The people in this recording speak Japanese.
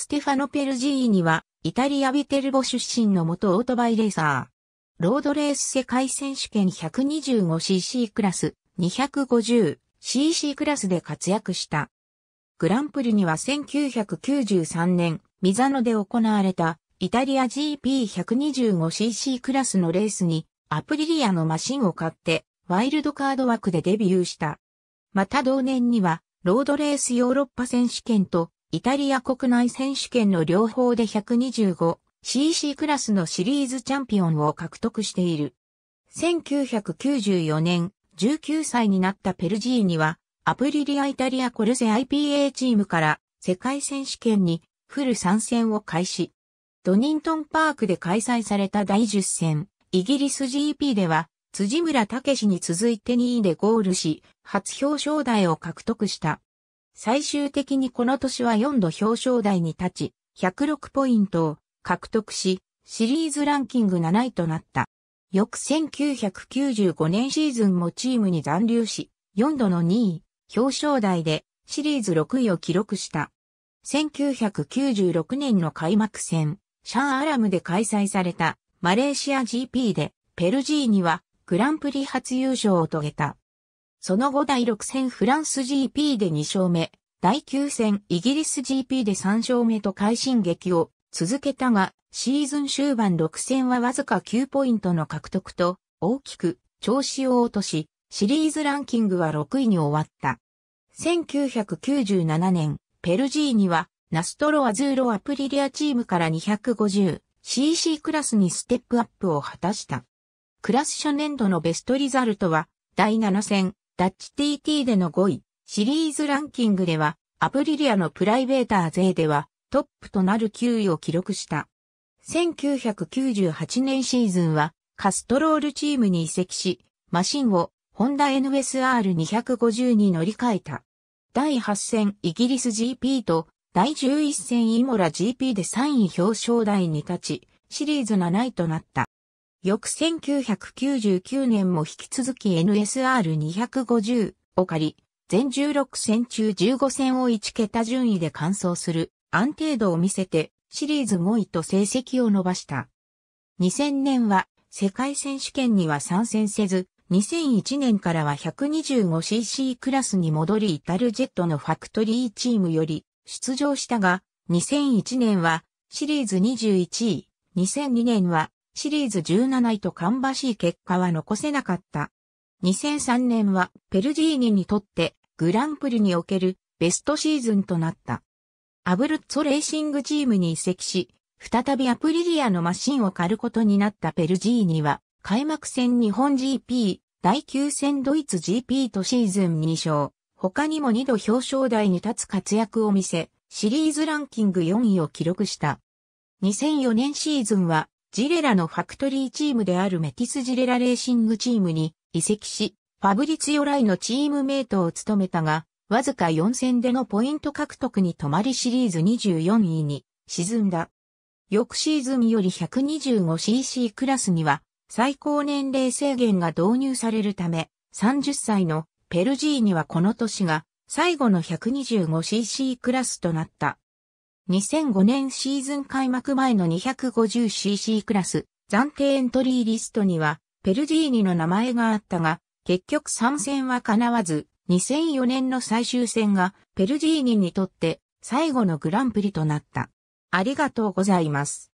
ステファノ・ペルジーニは、イタリア・ビテルボ出身の元オートバイレーサー。ロードレース世界選手権 125cc クラス、250cc クラスで活躍した。グランプリには1993年、ミザノで行われた、イタリア GP125cc クラスのレースに、アプリリアのマシンを買って、ワイルドカード枠でデビューした。また同年には、ロードレースヨーロッパ選手権と、イタリア国内選手権の両方で 125cc クラスのシリーズチャンピオンを獲得している。1994年、19歳になったペルジーニは、アプリリアイタリアコルセ IPA チームから世界選手権にフル参戦を開始。ドニントンパークで開催された第10戦、イギリス GP では、辻村武に続いて2位でゴールし、初表彰台を獲得した。最終的にこの年は4度表彰台に立ち、106ポイントを獲得し、シリーズランキング7位となった。翌1995年シーズンもチームに残留し、4度の2位、表彰台でシリーズ6位を記録した。1996年の開幕戦、シャンアラムで開催されたマレーシア GP でペルジーニはグランプリ初優勝を遂げた。その後第6戦フランス GP で2勝目、第9戦イギリス GP で3勝目と快進撃を続けたが、シーズン終盤6戦はわずか9ポイントの獲得と、大きく調子を落とし、シリーズランキングは6位に終わった。1997年、ペルジーには、ナストロアズーロアプリリアチームから 250cc クラスにステップアップを果たした。クラス初年度のベストリザルトは、第7戦、ダッチ TT での5位、シリーズランキングでは、アプリリアのプライベーター勢では、トップとなる9位を記録した。1998年シーズンは、カストロールチームに移籍し、マシンを、ホンダ NSR250 に乗り換えた。第8戦イギリス GP と、第11戦イモラ GP で3位表彰台に立ち、シリーズ7位となった。翌1999年も引き続き NSR250 を借り、全16戦中15戦を1桁順位で完走する安定度を見せてシリーズ5位と成績を伸ばした。2000年は世界選手権には参戦せず、2001年からは 125cc クラスに戻りイタルジェットのファクトリーチームより出場したが、2001年はシリーズ21位、2002年はシリーズ17位と芳しい結果は残せなかった。2003年はペルジーニにとってグランプリにおけるベストシーズンとなった。アブルッツォレーシングチームに移籍し、再びアプリリアのマシンを借ることになったペルジーニは、開幕戦日本 GP、第9戦ドイツ GP とシーズン2勝、他にも2度表彰台に立つ活躍を見せ、シリーズランキング4位を記録した。2004年シーズンはジレラのファクトリーチームであるメティスジレラレーシングチームに移籍し、ファブリツヨ・ライのチームメイトを務めたが、わずか4戦でのポイント獲得に止まりシリーズ24位に沈んだ。翌シーズンより 125cc クラスには最高年齢制限が導入されるため、30歳のペルジーにはこの年が最後の 125cc クラスとなった。2005年シーズン開幕前の 250cc クラス暫定エントリーリストにはペルディーニの名前があったが結局参戦は叶わず2004年の最終戦がペルディーニにとって最後のグランプリとなった。ありがとうございます。